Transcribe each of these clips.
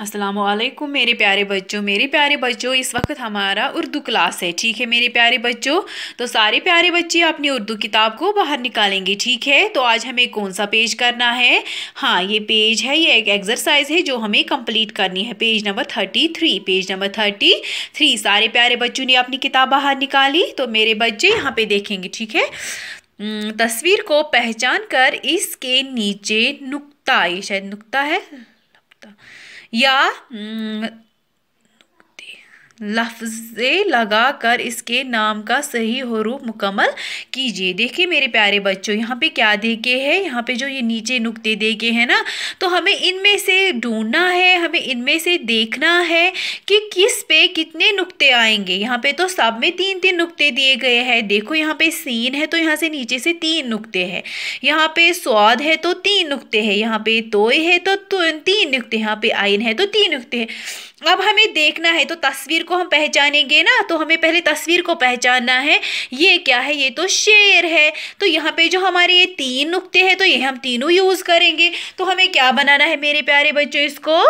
असलम मेरे प्यारे बच्चों मेरे प्यारे बच्चों इस वक्त हमारा उर्दू क्लास है ठीक है मेरे प्यारे बच्चों तो सारे प्यारे बच्चे अपनी उर्दू किताब को बाहर निकालेंगे ठीक है तो आज हमें कौन सा पेज करना है हाँ ये पेज है ये एक एक्सरसाइज है जो हमें कंप्लीट करनी है page number thirty three page number thirty three सारे प्यारे बच्चों ने अपनी किताब बाहर निकाली तो मेरे बच्चे यहाँ पर देखेंगे ठीक है तस्वीर को पहचान कर इसके नीचे नुकता ये शायद नुकता है नुकता Yeah. Mm. लफ्ज़े लगा कर इसके नाम का सही हरूफ मुकम्मल कीजिए देखिए मेरे प्यारे बच्चों यहाँ पे क्या दे के है यहाँ पे जो ये नीचे नुक्ते दे के हैं ना तो हमें इनमें से ढूंढना है हमें इनमें से देखना है कि किस पे कितने नुक्ते आएंगे यहाँ पे तो सब में तीन तीन नुक्ते दिए गए हैं देखो यहाँ पे सीन है तो यहाँ से नीचे से तीन नुक्ते हैं यहाँ पे स्वाद है तो तीन नुक्ते हैं यहाँ पे तोय है तो तीन नुक्ते यहाँ पे आयन है तो तीन नुक्ते हैं अब हमें देखना है तो तस्वीर को हम पहचानेंगे ना तो हमें पहले तस्वीर को पहचानना है ये क्या है ये तो शेर है तो यहाँ पे जो हमारे ये तीन नुक्ते हैं तो ये हम तीनों यूज़ करेंगे तो हमें क्या बनाना है मेरे प्यारे बच्चों इसको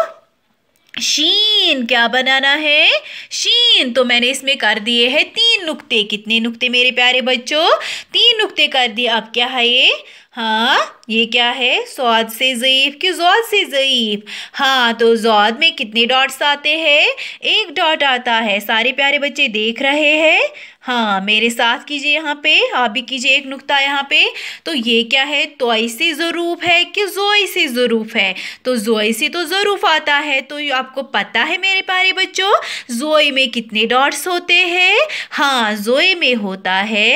शीन क्या बनाना है शीन तो मैंने इसमें कर दिए है तीन नुक्ते कितने नुक्ते मेरे प्यारे बच्चों तीन नुक्ते कर दिए अब क्या है ये हाँ ये क्या है सौद से ज़यीफ़ कि जौद से ज़यीफ़ हाँ तो जौद में कितने डॉट्स आते हैं एक डॉट आता है सारे प्यारे बच्चे देख रहे हैं हाँ मेरे साथ कीजिए यहाँ पे आप भी कीजिए एक नुक्ता यहाँ पे तो ये क्या है तो से ज़रूफ है कि जोई से ज़रूफ है तो जोई से तो ज़रूफ आता है तो आपको पता है मेरे प्यारे बच्चों जोए में कितने डॉट्स होते हैं हाँ जोई में होता है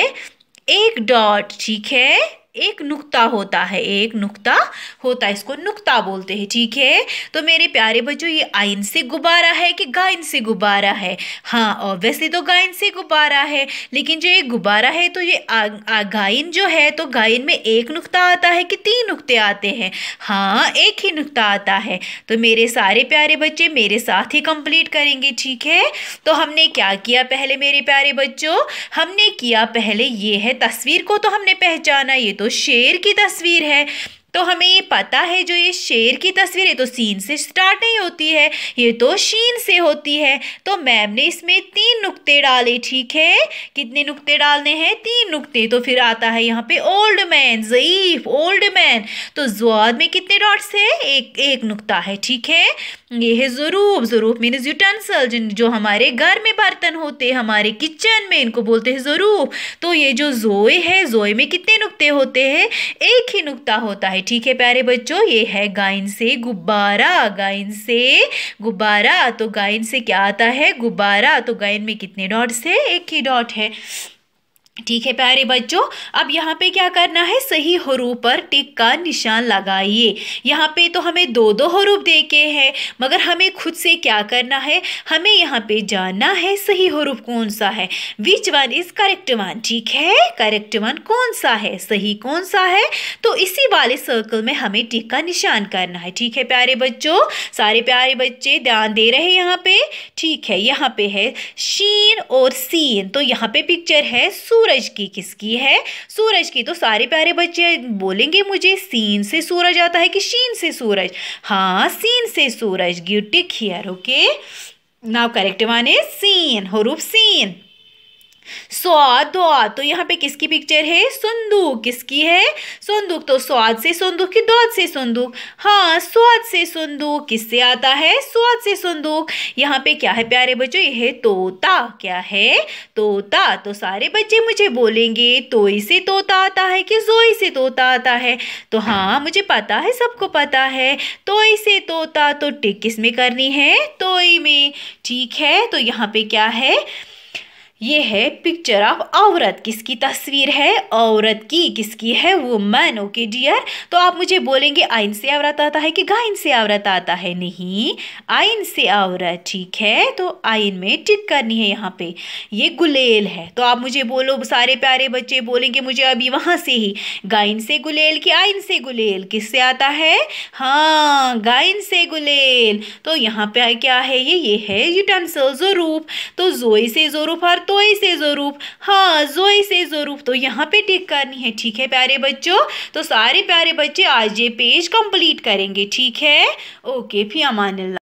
एक डॉट ठीक है एक नुक्ता होता है एक नुक्ता होता है इसको नुक्ता बोलते हैं ठीक है तो मेरे प्यारे बच्चों ये आइन से गुब्बारा है कि गायन से गुब्बारा है हाँ ऑब्वियसली तो गायन से गुब्बारा है लेकिन जो ये गुब्बारा है तो ये गायन जो है तो गायन में एक नुक्ता आता है कि तीन नुक्ते आते हैं हाँ एक ही नुक्ता आता है तो मेरे सारे प्यारे बच्चे मेरे साथ ही कंप्लीट करेंगे ठीक है तो हमने क्या किया पहले मेरे प्यारे बच्चों हमने किया पहले ये है तस्वीर को तो हमने पहचाना ये तो तो शेर की तस्वीर है तो हमें ये पता है जो ये शेर की तस्वीर है तो सीन से स्टार्ट नहीं होती है ये तो शीन से होती है तो मैम ने इसमें तीन नुक्ते डाले ठीक है कितने नुक्ते डालने हैं तीन नुक्ते तो फिर आता है यहाँ पे ओल्ड मैन जईफ ओल्ड मैन तो जुआद में कितने डॉट्स है एक एक नुक्ता है ठीक है ये है ज़रूब ज़रूब मीन्स यूटेंसल जिन जो हमारे घर में बर्तन होते हैं हमारे किचन में इनको बोलते हैं ज़रूब तो ये जो जोए है जोए में कितने नुकते होते हैं एक ही नुकता होता है ठीक है प्यारे बच्चों ये है गायन से गुब्बारा गायन से गुब्बारा तो गायन से क्या आता है गुब्बारा तो गायन में कितने डॉट्स है एक ही डॉट है ठीक है प्यारे बच्चों अब यहाँ पे क्या करना है सही हरूप पर टिक का निशान लगाइए यहाँ पे तो हमें दो दो हरूप देखे हैं मगर हमें खुद से क्या करना है हमें यहाँ पे जानना है सही हरूप कौन सा है which one is correct one ठीक है करेक्ट वन कौन सा है सही कौन सा है तो इसी वाले सर्कल में हमें टिक का निशान करना है ठीक है प्यारे बच्चों सारे प्यारे बच्चे ध्यान दे रहे यहाँ पे ठीक है यहाँ पे है शीन और सीन तो यहाँ पे पिक्चर है सूरज सूरज की किसकी है सूरज की तो सारे प्यारे बच्चे बोलेंगे मुझे सीन से सूरज आता है कि शीन से सूरज हाँ सीन से सूरज give tick here okay now correct one is सीन हरूप सीन स्वाद तो यहाँ पे किसकी पिक्चर है संदूक किसकी है संदूक तो स्वाद से संदूक की द्वाद से संदूक हाँ स्वाद से संदूक किससे आता है स्वाद से संदूक यहाँ पे क्या है प्यारे बच्चों यह है तोता क्या है तोता तो सारे बच्चे मुझे बोलेंगे तोई से तोता आता है कि जोई से तोता आता है तो हाँ मुझे पता है सबको पता है तोई से तोता तो टिक किस में करनी है तोई में ठीक है तो यहाँ पे क्या है ये है पिक्चर ऑफ औरत किसकी तस्वीर है औरत की किसकी है वो मैन ओके डियर तो आप मुझे बोलेंगे आइन से औरत आता है कि गाइन से औरत आता है नहीं आइन से औरत ठीक है तो आइन में टिक करनी है यहाँ पे ये गुलेल है तो आप मुझे बोलो सारे प्यारे बच्चे बोलेंगे मुझे अभी वहाँ से ही गाइन से गुलेल की आइन से गुलेल किससे आता है हाँ गाइन से गुलेल तो यहाँ पे क्या है ये ये है जो रूप तो जोई से जोरूफ और तो तोई से जरूर हाँ जोई से जरूर तो यहाँ पे टिक करनी है ठीक है प्यारे बच्चों तो सारे प्यारे बच्चे आज ये पेज कंप्लीट करेंगे ठीक है ओके फिर अमान